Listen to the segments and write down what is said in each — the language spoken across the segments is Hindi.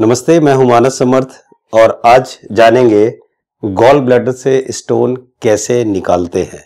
नमस्ते मैं हूं मानस समर्थ और आज जानेंगे गॉल ब्लैडर से स्टोन कैसे निकालते हैं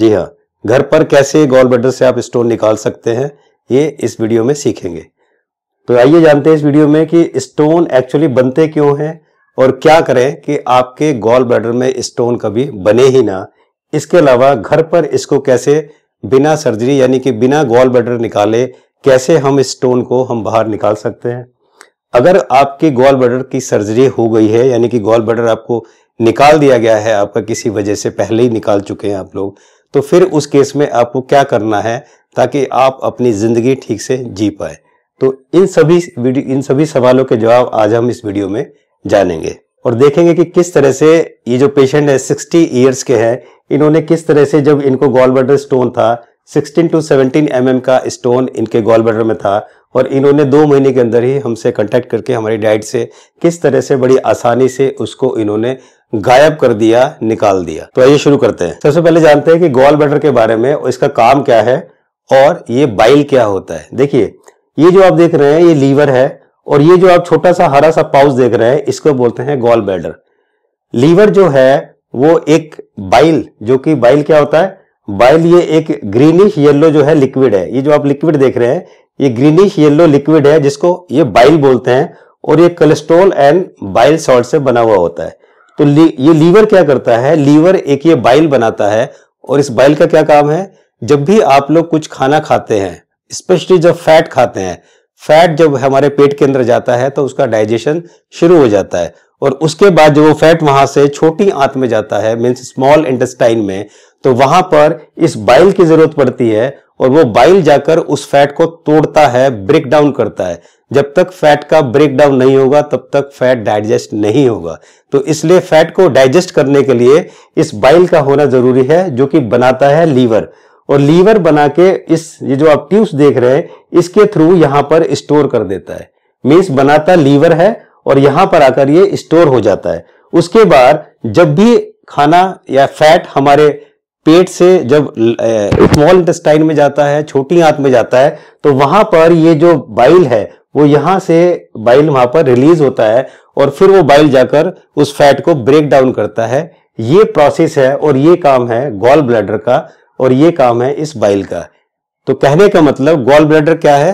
जी हाँ घर पर कैसे गॉल ब्लैडर से आप स्टोन निकाल सकते हैं ये इस वीडियो में सीखेंगे तो आइए जानते हैं इस वीडियो में कि स्टोन एक्चुअली बनते क्यों हैं और क्या करें कि आपके गॉल ब्लैडर में स्टोन कभी बने ही ना इसके अलावा घर पर इसको कैसे बिना सर्जरी यानी कि बिना गॉल ब्लैडर निकाले कैसे हम स्टोन को हम बाहर निकाल सकते हैं अगर आपके गोल बर्डर की सर्जरी हो गई है यानी कि गोल बर्डर आपको निकाल दिया गया है आपका किसी वजह से पहले ही निकाल चुके हैं आप लोग तो फिर उस केस में आपको क्या करना है ताकि आप अपनी ज़िंदगी ठीक से जी पाए तो इन सभी वीडियो इन सभी सवालों के जवाब आज हम इस वीडियो में जानेंगे और देखेंगे कि किस तरह से ये जो पेशेंट है सिक्सटी ईयर्स के हैं इन्होंने किस तरह से जब इनको गोल बर्डर स्टोन था सिक्सटीन टू सेवनटीन एम का स्टोन इनके गोल बर्डर में था और इन्होंने दो महीने के अंदर ही हमसे कांटेक्ट करके हमारी डाइट से किस तरह से बड़ी आसानी से उसको इन्होंने गायब कर दिया निकाल दिया तो आइए शुरू करते हैं सबसे पहले जानते हैं कि गोल बैटर के बारे में इसका काम क्या है और ये बाइल क्या होता है देखिए ये जो आप देख रहे हैं ये लीवर है और ये जो आप छोटा सा हरा सा पाउस देख रहे हैं इसको बोलते हैं गोल बैडर लीवर जो है वो एक बाइल जो कि बाइल क्या होता है बाइल ये एक ग्रीनिश येलो जो है लिक्विड है ये जो आप लिक्विड देख रहे हैं ये ग्रीनिश येलो लिक्विड है जिसको ये बाइल बोलते हैं और ये कोलेस्ट्रोल एंड बाइल सॉल्ट से बना हुआ होता है तो ये लीवर क्या करता है लीवर एक ये बाइल बनाता है और इस बाइल का क्या काम है जब भी आप लोग कुछ खाना खाते हैं स्पेशली जब फैट खाते हैं फैट जब हमारे पेट के अंदर जाता है तो उसका डाइजेशन शुरू हो जाता है और उसके बाद जब वो फैट वहां से छोटी आंत में जाता है मीन्स स्मॉल इंटेस्टाइन में तो वहां पर इस बाइल की जरूरत पड़ती है और वो बाइल जाकर उस फैट को तोड़ता है ब्रेक डाउन करता है जब तक फैट का ब्रेक डाउन नहीं होगा तब तक फैट डाइजेस्ट नहीं होगा तो इसलिए फैट को डाइजेस्ट करने के लिए इस बाइल का होना जरूरी है जो कि बनाता है लीवर और लीवर बना के इस ये जो आप ट्यूब्स देख रहे हैं इसके थ्रू यहां पर स्टोर कर देता है मीन्स बनाता लीवर है और यहां पर आकर ये स्टोर हो जाता है उसके बाद जब भी खाना या फैट हमारे पेट से जब स्मॉल इंटेस्टाइन में जाता है छोटी आंत में जाता है तो वहां पर ये जो बाइल है वो यहां से बाइल वहां पर रिलीज होता है और फिर वो बाइल जाकर उस फैट को ब्रेक डाउन करता है ये प्रोसेस है और ये काम है गॉल ब्लैडर का और ये काम है इस बाइल का तो कहने का मतलब गॉल ब्लैडर क्या है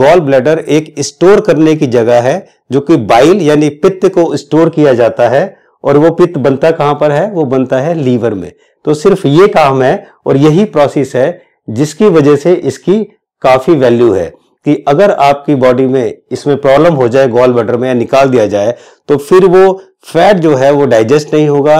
गॉल ब्लैडर एक स्टोर करने की जगह है जो कि बाइल यानी पित्त को स्टोर किया जाता है और वो पित्त बनता कहां पर है वो बनता है लीवर में तो सिर्फ ये काम है और यही प्रोसेस है जिसकी वजह से इसकी काफी वैल्यू है कि अगर आपकी बॉडी में इसमें प्रॉब्लम हो जाए गोल बटर में या निकाल दिया जाए तो फिर वो फैट जो है वो डाइजेस्ट नहीं होगा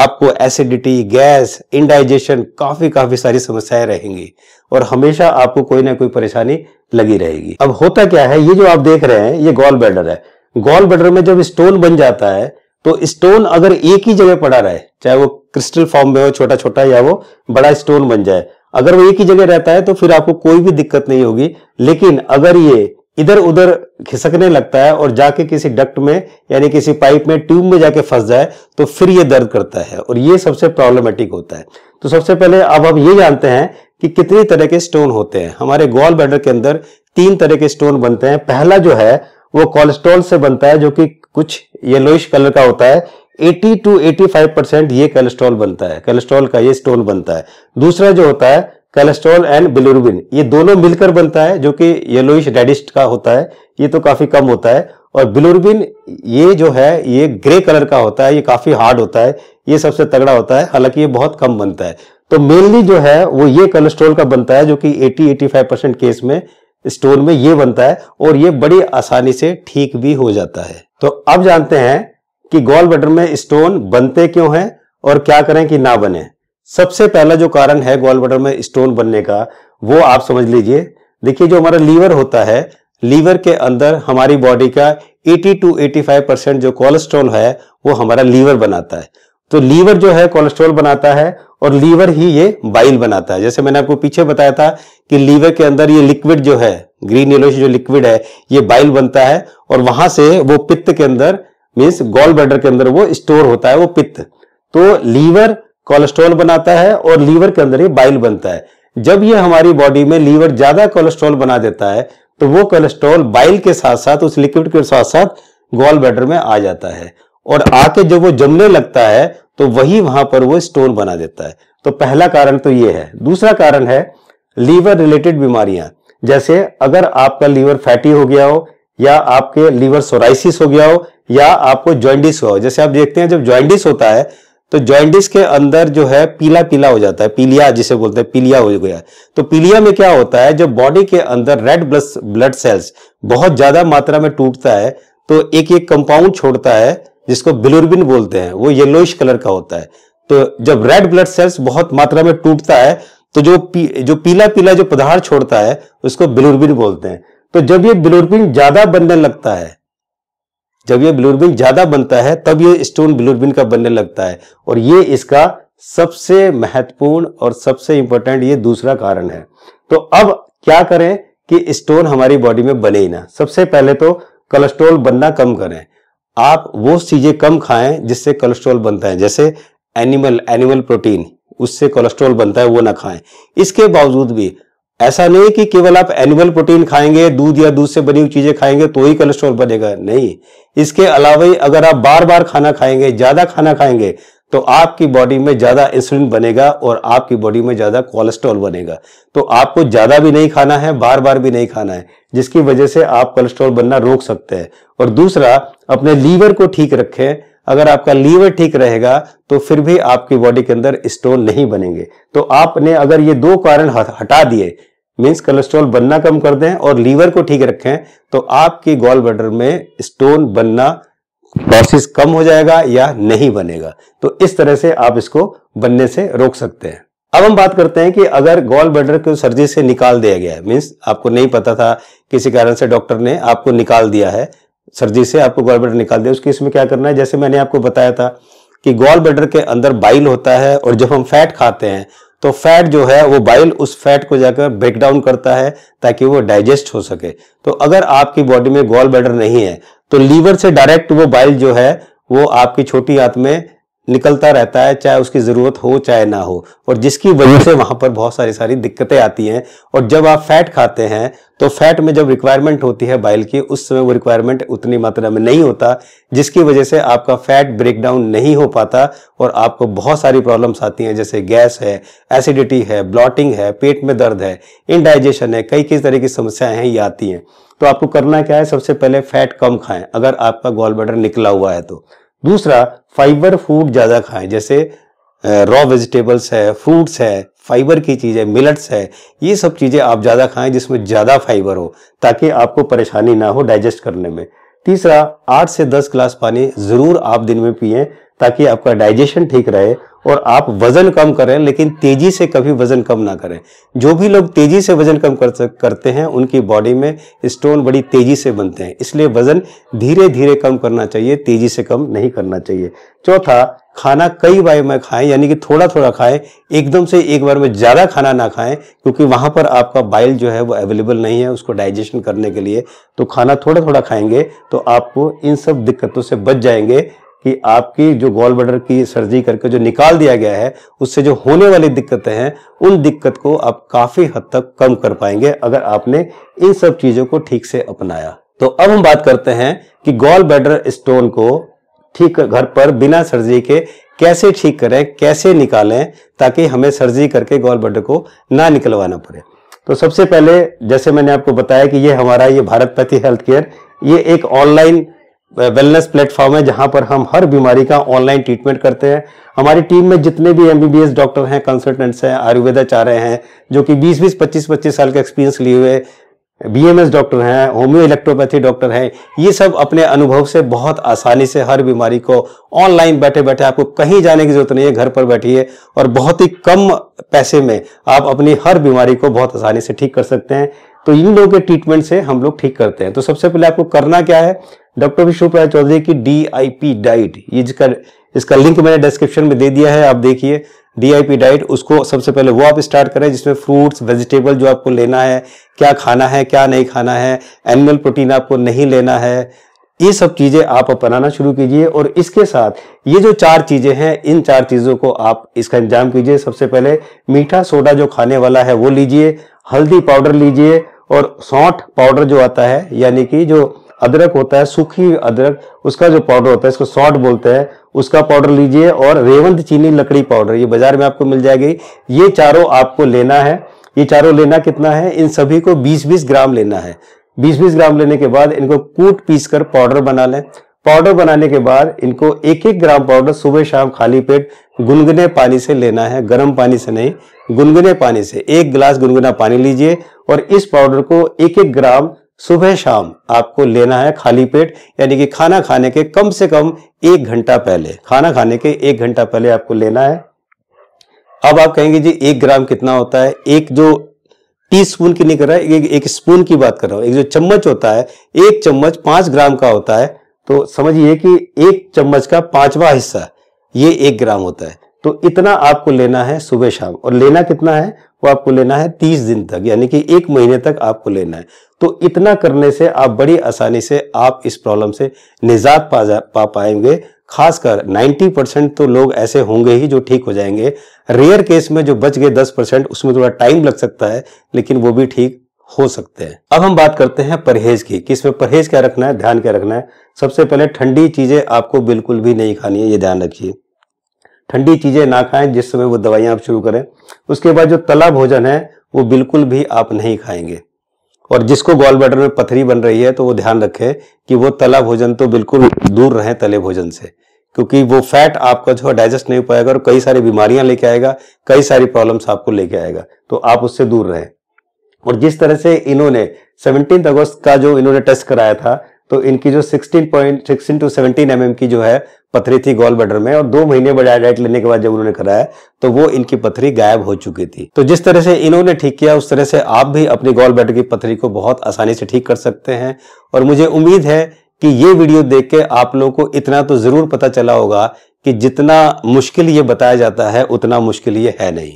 आपको एसिडिटी गैस इनडाइजेशन काफी काफी सारी समस्याएं रहेंगी और हमेशा आपको कोई ना कोई परेशानी लगी रहेगी अब होता क्या है ये जो आप देख रहे हैं ये गोल बैडर है गोल बैडर में जब स्टोन बन जाता है तो स्टोन अगर एक ही जगह पड़ा रहे चाहे वो क्रिस्टल फॉर्म में हो छोटा छोटा या वो बड़ा स्टोन बन जाए अगर वो एक ही जगह रहता है तो फिर आपको कोई भी दिक्कत नहीं होगी लेकिन अगर ये इधर उधर खिसकने लगता है और जाके किसी डक्ट में यानी किसी पाइप में ट्यूब में जाके फंस जाए तो फिर ये दर्द करता है और ये सबसे प्रॉब्लमेटिक होता है तो सबसे पहले अब हम ये जानते हैं कि कितने तरह के स्टोन होते हैं हमारे गोल बैडर के अंदर तीन तरह के स्टोन बनते हैं पहला जो है वो कोलेस्ट्रॉल से बनता है जो कि कुछ येलोइश कलर का होता है 80 टू 85 परसेंट ये कोलेस्ट्रॉल बनता है कोलेस्ट्रॉल का ये स्टोल बनता है दूसरा जो होता है कोलेस्ट्रॉल एंड बिलोरुबिन ये दोनों मिलकर बनता है जो कि येलोइश रेडिस्ट का होता है ये तो काफी कम होता है और बिलोरुबिन ये जो है ये ग्रे कलर का होता है ये काफी हार्ड होता है ये सबसे तगड़ा होता है हालांकि ये बहुत कम बनता है तो मेनली जो है वो ये कोलेस्ट्रॉल का बनता है जो कि 80-85 परसेंट केस में स्टोन में ये बनता है और ये बड़ी आसानी से ठीक भी हो जाता है तो अब जानते हैं कि गोल बटर में स्टोन बनते क्यों हैं और क्या करें कि ना बने सबसे पहला जो कारण है गोल बटर में स्टोन बनने का वो आप समझ लीजिए देखिए जो हमारा लीवर होता है लीवर के अंदर हमारी बॉडी का 80 टू 85 परसेंट जो कोलेस्ट्रॉल है वो हमारा लीवर बनाता है तो लीवर जो है कोलेस्ट्रॉल बनाता है और लीवर ही ये बाइल बनाता है जैसे मैंने आपको पीछे बताया था कि लीवर के अंदर ये लिक्विड जो है ग्रीन येलो जो लिक्विड है ये बाइल बनता है और वहां से वो पित्त के अंदर मीन्स गॉल ब्लैडर के अंदर वो स्टोर होता है वो पित्त तो लीवर कोलेस्ट्रॉल बनाता है और लीवर के अंदर ये बाइल बनता है जब ये हमारी बॉडी में लीवर ज्यादा कोलेस्ट्रॉल बना देता है तो वो कोलेस्ट्रॉल बाइल के साथ साथ उस लिक्विड के साथ साथ गॉल ब्लैडर में आ जाता है और आके जब वो जमने लगता है तो वही वहां पर वो स्टोन बना देता है तो पहला कारण तो ये है दूसरा कारण है लीवर रिलेटेड बीमारियां जैसे अगर आपका लीवर फैटी हो गया हो या आपके लीवर सोराइसिस हो गया हो या आपको ज्वाइंटिस हुआ हो जैसे आप देखते हैं जब ज्वाइंटिस होता है तो ज्वाइंटिस के अंदर जो है पीला पीला हो जाता है पीलिया जिसे बोलते हैं पीलिया हो गया तो पीलिया में क्या होता है जब बॉडी के अंदर रेड ब्लड सेल्स बहुत ज्यादा मात्रा में टूटता है तो एक एक कंपाउंड छोड़ता है जिसको बिलुरबिन बोलते हैं वो येलोइश कलर का होता है तो जब रेड ब्लड सेल्स बहुत मात्रा में टूटता है तो जो पी, जो पीला पीला जो पदार्थ छोड़ता है उसको बिलुरबिन बोलते हैं तो जब ये बिलुरबिन ज्यादा बनने लगता है जब ये ब्लूरबिन ज़्यादा बनता है तब ये स्टोन ब्लूरबिन का बनने लगता है और ये इसका सबसे महत्वपूर्ण और सबसे इंपॉर्टेंट ये दूसरा कारण है तो अब क्या करें कि स्टोन हमारी बॉडी में बने ही ना सबसे पहले तो कोलेस्ट्रोल बनना कम करें आप वो चीज़ें कम खाएं जिससे कोलेस्ट्रोल बनता है जैसे एनिमल एनिमल प्रोटीन उससे कोलेस्ट्रोल बनता है वो ना खाएं इसके बावजूद भी ऐसा नहीं कि केवल आप एनिमल प्रोटीन खाएंगे दूध या दूध से बनी हुई चीजें खाएंगे तो ही कोलेस्ट्रॉल बनेगा नहीं इसके अलावा ही अगर आप बार बार खाना खाएंगे ज्यादा खाना खाएंगे तो आपकी बॉडी में ज्यादा इंसुलिन बनेगा और आपकी बॉडी में ज्यादा कोलेस्ट्रॉल बनेगा तो आपको ज्यादा भी नहीं खाना है बार बार भी नहीं खाना है जिसकी वजह से आप कोलेस्ट्रॉल बनना रोक सकते हैं और दूसरा अपने लीवर को ठीक रखें अगर आपका लीवर ठीक रहेगा तो फिर भी आपकी बॉडी के अंदर स्टोन नहीं बनेंगे तो आपने अगर ये दो कारण हटा दिए मीन्स कोलेस्ट्रॉल बनना कम कर दें और लीवर को ठीक रखें तो आपकी गॉल बर्डर में स्टोन बनना प्रोसेस कम हो जाएगा या नहीं बनेगा तो इस तरह से आप इसको बनने से रोक सकते हैं अब हम बात करते हैं कि अगर गॉल बर्डर को सर्जरी से निकाल दिया गया है मीन्स आपको नहीं पता था किसी कारण से डॉक्टर ने आपको निकाल दिया है सर्जरी से आपको गॉल ब्लैडर निकाल दिया उसके इसमें क्या करना है जैसे मैंने आपको बताया था कि गॉल ब्लैडर के अंदर बाइल होता है और जब हम फैट खाते हैं तो फैट जो है वो बाइल उस फैट को जाकर ब्रेक डाउन करता है ताकि वो डाइजेस्ट हो सके तो अगर आपकी बॉडी में गॉल ब्लैडर नहीं है तो लीवर से डायरेक्ट वो बाइल जो है वो आपकी छोटी आंत में निकलता रहता है चाहे उसकी ज़रूरत हो चाहे ना हो और जिसकी वजह से वहां पर बहुत सारी सारी दिक्कतें आती हैं और जब आप फैट खाते हैं तो फैट में जब रिक्वायरमेंट होती है बाइल की उस समय वो रिक्वायरमेंट उतनी मात्रा में नहीं होता जिसकी वजह से आपका फैट ब्रेकडाउन नहीं हो पाता और आपको बहुत सारी प्रॉब्लम्स आती हैं जैसे गैस है एसिडिटी है ब्लॉटिंग है पेट में दर्द है इनडाइजेशन है कई कई तरह की समस्याएं हैं ये आती हैं तो आपको करना क्या है सबसे पहले फैट कम खाएं अगर आपका गॉल बटर निकला हुआ है तो दूसरा फाइबर फूड ज़्यादा खाएं जैसे रॉ वेजिटेबल्स है फ्रूट्स है फाइबर की चीज़ें मिलट्स है ये सब चीज़ें आप ज़्यादा खाएं जिसमें ज़्यादा फाइबर हो ताकि आपको परेशानी ना हो डाइजेस्ट करने में तीसरा आठ से दस ग्लास पानी ज़रूर आप दिन में पिए ताकि आपका डाइजेशन ठीक रहे और आप वजन कम करें लेकिन तेजी से कभी वजन कम ना करें जो भी लोग तेजी से वजन कम कर करते हैं उनकी बॉडी में स्टोन बड़ी तेजी से बनते हैं इसलिए वजन धीरे धीरे कम करना चाहिए तेजी से कम नहीं करना चाहिए चौथा खाना कई बार में खाएं यानी कि थोड़ा थोड़ा खाएं एकदम से एक बार में ज़्यादा खाना ना खाएं क्योंकि वहाँ पर आपका बाइल जो है वो अवेलेबल नहीं है उसको डाइजेशन करने के लिए तो खाना थोड़ा थोड़ा खाएंगे तो आपको इन सब दिक्कतों से बच जाएंगे कि आपकी जो गॉल बर्डर की सर्जरी करके जो निकाल दिया गया है उससे जो होने वाली दिक्कतें हैं उन दिक्कत को आप काफ़ी हद तक कम कर पाएंगे अगर आपने इन सब चीज़ों को ठीक से अपनाया तो अब हम बात करते हैं कि गॉल बर्डर स्टोन को ठीक घर पर बिना सर्जरी के कैसे ठीक करें कैसे निकालें ताकि हमें सर्जरी करके गॉल बर्डर को ना निकलवाना पड़े तो सबसे पहले जैसे मैंने आपको बताया कि ये हमारा ये भारत पैथी हेल्थ केयर ये एक ऑनलाइन वेलनेस प्लेटफॉर्म है जहां पर हम हर बीमारी का ऑनलाइन ट्रीटमेंट करते हैं हमारी टीम में जितने भी एमबीबीएस डॉक्टर हैं कंसल्टेंट्स हैं आयुर्वेदाचार्य हैं जो कि 20 20 25 25 साल का एक्सपीरियंस लिए हुए बीएमएस डॉक्टर हैं होम्यो इलेक्ट्रोपैथी डॉक्टर हैं ये सब अपने अनुभव से बहुत आसानी से हर बीमारी को ऑनलाइन बैठे बैठे आपको कहीं जाने की जरूरत नहीं है घर पर बैठिए और बहुत ही कम पैसे में आप अपनी हर बीमारी को बहुत आसानी से ठीक कर सकते हैं तो इन लोगों के ट्रीटमेंट से हम लोग ठीक करते हैं तो सबसे पहले आपको करना क्या है डॉक्टर विष्णु राय चौधरी की डी आई पी डाइट ये जिसका इसका लिंक मैंने डिस्क्रिप्शन में दे दिया है आप देखिए डी आई पी डाइट उसको सबसे पहले वो आप स्टार्ट करें जिसमें फ्रूट्स वेजिटेबल जो आपको लेना है क्या खाना है क्या नहीं खाना है एनिमल प्रोटीन आपको नहीं लेना है ये सब चीज़ें आप अपनाना शुरू कीजिए और इसके साथ ये जो चार चीज़ें हैं इन चार चीज़ों को आप इसका इंतजाम कीजिए सबसे पहले मीठा सोडा जो खाने वाला है वो लीजिए हल्दी पाउडर लीजिए और सौंठ पाउडर जो आता है यानी कि जो अदरक होता है सूखी अदरक उसका जो पाउडर होता है इसको सॉल्ट बोलते हैं उसका पाउडर लीजिए और रेवंत चीनी लकड़ी पाउडर ये बाजार में आपको मिल जाएगी ये चारों आपको लेना है ये चारों लेना कितना है इन सभी को 20-20 ग्राम लेना है 20-20 ग्राम लेने के बाद इनको कूट पीस कर पाउडर बना लें पाउडर बनाने के बाद इनको एक एक ग्राम पाउडर सुबह शाम खाली पेट गुनगुने पानी से लेना है गर्म पानी से नहीं गुनगुने पानी से एक गिलास गुनगुना पानी लीजिए और इस पाउडर को एक एक ग्राम सुबह शाम आपको लेना है खाली पेट यानी कि खाना खाने के कम से कम एक घंटा पहले खाना खाने के एक घंटा पहले आपको लेना है अब आप कहेंगे जी एक ग्राम कितना होता है एक जो टी स्पून की नहीं कर रहा है एक, एक स्पून की बात कर रहा हूं एक जो चम्मच होता है एक चम्मच पांच ग्राम का होता है तो समझिए कि एक चम्मच का पांचवा हिस्सा ये एक ग्राम होता है तो इतना आपको लेना है सुबह शाम और लेना कितना है वो आपको लेना है तीस दिन तक यानी कि एक महीने तक आपको लेना है तो इतना करने से आप बड़ी आसानी से आप इस प्रॉब्लम से निजात पा जा पा पाएंगे खासकर 90 परसेंट तो लोग ऐसे होंगे ही जो ठीक हो जाएंगे रेयर केस में जो बच गए 10 परसेंट उसमें थोड़ा टाइम लग सकता है लेकिन वो भी ठीक हो सकते हैं अब हम बात करते हैं परहेज की कि इसमें परहेज क्या रखना है ध्यान क्या रखना है सबसे पहले ठंडी चीजें आपको बिल्कुल भी नहीं खानी है ये ध्यान रखिए ठंडी चीज़ें ना खाएं जिस समय वो दवाइयां आप शुरू करें उसके बाद जो तला भोजन है वो बिल्कुल भी आप नहीं खाएंगे और जिसको गॉल बैटर में पथरी बन रही है तो वो ध्यान रखें कि वो तला भोजन तो बिल्कुल दूर रहे तले भोजन से क्योंकि वो फैट आपका जो है डाइजेस्ट नहीं हो पाएगा और कई सारी बीमारियां लेके आएगा कई सारी प्रॉब्लम्स आपको लेके आएगा तो आप उससे दूर रहें और जिस तरह से इन्होंने सेवनटीन अगस्त का जो इन्होंने टेस्ट कराया था तो इनकी जो sixteen point sixteen two seventeen M की जो है पथरी थी गोल बडर में और दो महीने बजाय डाइट लेने के बाद जब उन्होंने कराया तो वो इनकी पथरी गायब हो चुकी थी तो जिस तरह से इन्होंने ठीक किया उस तरह से आप भी अपनी गोल बडर की पथरी को बहुत आसानी से ठीक कर सकते हैं और मुझे उम्मीद है कि ये वीडियो देख के आप लोगों को इतना तो जरूर पता चला होगा कि जितना मुश्किल ये बताया जाता है उतना मुश्किल ये है नहीं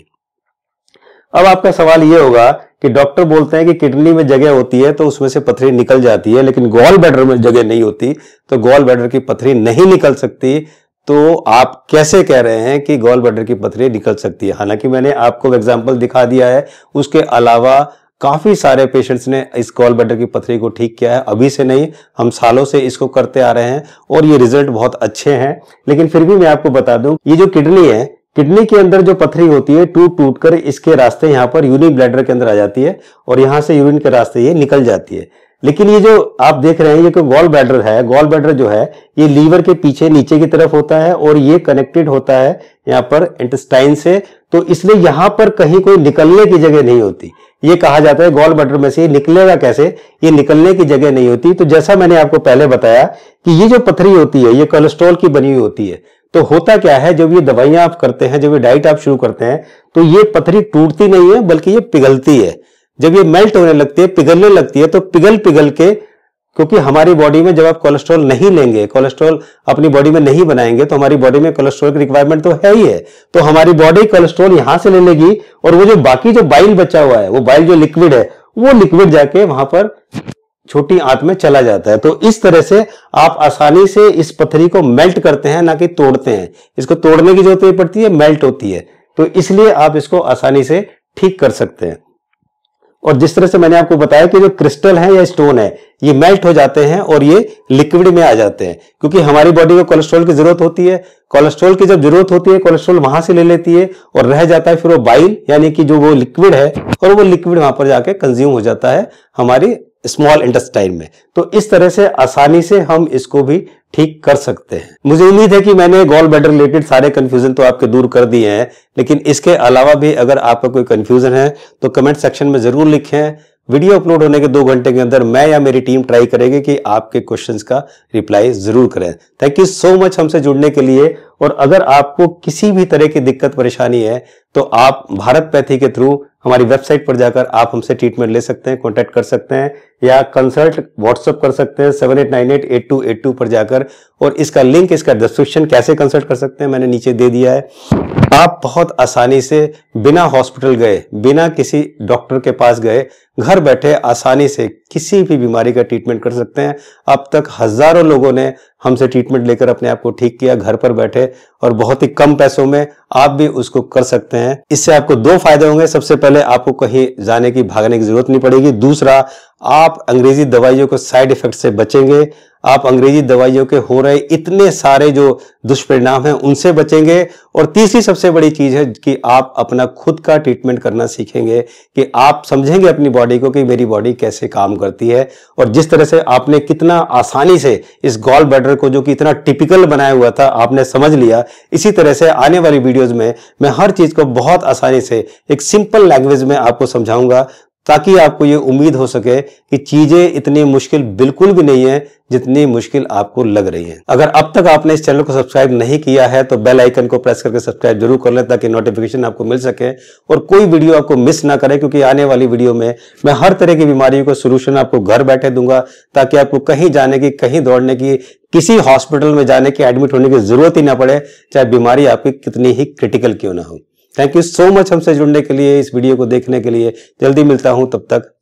अब आपका सवाल ये होगा कि डॉक्टर बोलते हैं कि किडनी में जगह होती है तो उसमें से पथरी निकल जाती है लेकिन गॉल बैडर में जगह नहीं होती तो गॉल बैडर की पथरी नहीं निकल सकती तो आप कैसे कह रहे हैं कि गॉल बैडर की पथरी निकल सकती है हालांकि मैंने आपको एग्जाम्पल दिखा दिया है उसके अलावा काफी सारे पेशेंट्स ने इस गोल बैडर की पथरी को ठीक किया है अभी से नहीं हम सालों से इसको करते आ रहे हैं और ये रिजल्ट बहुत अच्छे हैं लेकिन फिर भी मैं आपको बता दूं ये जो किडनी है किडनी के अंदर जो पथरी होती है टूट टूट कर इसके रास्ते यहाँ पर यूरिन ब्लैडर के अंदर आ जाती है और यहाँ से यूरिन के रास्ते ये निकल जाती है लेकिन ये जो आप देख रहे हैं ये गॉल ब्लैडर है गॉल ब्लैडर जो है ये लीवर के पीछे नीचे की तरफ होता है और ये कनेक्टेड होता है यहाँ पर इंटेस्टाइन से तो इसलिए यहां पर कहीं कोई निकलने की जगह नहीं होती ये कहा जाता है गॉल ब्लैडर में से ये निकलेगा कैसे ये निकलने की जगह नहीं होती तो जैसा मैंने आपको पहले बताया कि ये जो पथरी होती है ये कोलेस्ट्रॉल की बनी हुई होती है तो होता क्या है जब ये दवाइयां आप करते हैं जब ये डाइट आप शुरू करते हैं तो ये पथरी टूटती नहीं है बल्कि ये पिघलती है जब ये मेल्ट होने लगती है पिघलने लगती है तो पिघल पिघल के क्योंकि हमारी बॉडी में जब आप कोलेस्ट्रॉल नहीं लेंगे कोलेस्ट्रॉल अपनी बॉडी में नहीं बनाएंगे तो हमारी बॉडी में कोलेस्ट्रॉल की रिक्वायरमेंट तो है ही है तो हमारी बॉडी कोलेस्ट्रॉल यहां से ले लेगी और वो जो बाकी जो बाइल बचा हुआ है वो बाइल जो लिक्विड है वो लिक्विड जाके वहां पर छोटी आंत में चला जाता है तो इस तरह से आप आसानी से इस पत्थरी को मेल्ट करते हैं ना कि तोड़ते हैं इसको तोड़ने की जरूरत नहीं पड़ती है मेल्ट होती है तो इसलिए आप इसको आसानी से ठीक कर सकते हैं और जिस तरह से मैंने आपको बताया कि जो क्रिस्टल है या स्टोन है ये मेल्ट हो जाते हैं और ये लिक्विड में आ जाते हैं क्योंकि हमारी बॉडी को कोलेस्ट्रॉल की जरूरत होती है कोलेस्ट्रॉल की जब जरूरत होती है कोलेस्ट्रॉल वहां से ले लेती है और रह जाता है फिर वो बाइल यानी कि जो वो लिक्विड है और वो लिक्विड वहां पर जाके कंज्यूम हो जाता है हमारी स्मॉल इंटेस्टाइन में तो इस तरह से आसानी से हम इसको भी ठीक कर सकते हैं मुझे उम्मीद है कि मैंने गॉल बैडर रिलेटेड सारे कंफ्यूजन तो आपके दूर कर दिए हैं लेकिन इसके अलावा भी अगर आपका कोई कंफ्यूजन है तो कमेंट सेक्शन में जरूर लिखें वीडियो अपलोड होने के दो घंटे के अंदर मैं या मेरी टीम ट्राई करेगी कि आपके क्वेश्चंस का रिप्लाई जरूर करें थैंक यू सो मच हमसे जुड़ने के लिए और अगर आपको किसी भी तरह की दिक्कत परेशानी है तो आप भारत पैथी के थ्रू हमारी वेबसाइट पर जाकर आप हमसे ट्रीटमेंट ले सकते हैं कॉन्टैक्ट कर सकते हैं या कंसल्ट व्हाट्सअप कर सकते हैं seven eight nine eight eight two eight two पर जाकर और इसका लिंक इसका डिस्क्रिप्शन कैसे कंसल्ट कर सकते हैं मैंने नीचे दे दिया है आप बहुत आसानी से बिना हॉस्पिटल गए बिना किसी डॉक्टर के पास गए घर बैठे आसानी से किसी भी बीमारी का ट्रीटमेंट कर सकते हैं अब तक हजारों लोगों ने हमसे ट्रीटमेंट लेकर अपने आप को ठीक किया घर पर बैठे और बहुत ही कम पैसों में आप भी उसको कर सकते हैं इससे आपको दो फायदे होंगे सबसे पहले आपको कहीं जाने की भागने की जरूरत नहीं पड़ेगी दूसरा आप आप अंग्रेजी दवाइयों के साइड इफेक्ट से बचेंगे आप अंग्रेजी दवाइयों के हो रहे इतने सारे जो दुष्परिणाम हैं उनसे बचेंगे और तीसरी सबसे बड़ी चीज है कि आप अपना खुद का ट्रीटमेंट करना सीखेंगे कि आप समझेंगे अपनी बॉडी को कि मेरी बॉडी कैसे काम करती है और जिस तरह से आपने कितना आसानी से इस गॉल बैटर को जो कि इतना टिपिकल बनाया हुआ था आपने समझ लिया इसी तरह से आने वाली वीडियोज में मैं हर चीज को बहुत आसानी से एक सिंपल लैंग्वेज में आपको समझाऊंगा ताकि आपको ये उम्मीद हो सके कि चीजें इतनी मुश्किल बिल्कुल भी नहीं है जितनी मुश्किल आपको लग रही है अगर अब तक आपने इस चैनल को सब्सक्राइब नहीं किया है तो बेल आइकन को प्रेस करके सब्सक्राइब जरूर कर लें ताकि नोटिफिकेशन आपको मिल सके और कोई वीडियो आपको मिस ना करें क्योंकि आने वाली वीडियो में मैं हर तरह की बीमारियों का सोल्यूशन आपको घर बैठे दूंगा ताकि आपको कहीं जाने की कहीं दौड़ने की किसी हॉस्पिटल में जाने की एडमिट होने की जरूरत ही ना पड़े चाहे बीमारी आपकी कितनी ही क्रिटिकल क्यों ना हो थैंक यू सो मच हमसे जुड़ने के लिए इस वीडियो को देखने के लिए जल्दी मिलता हूं तब तक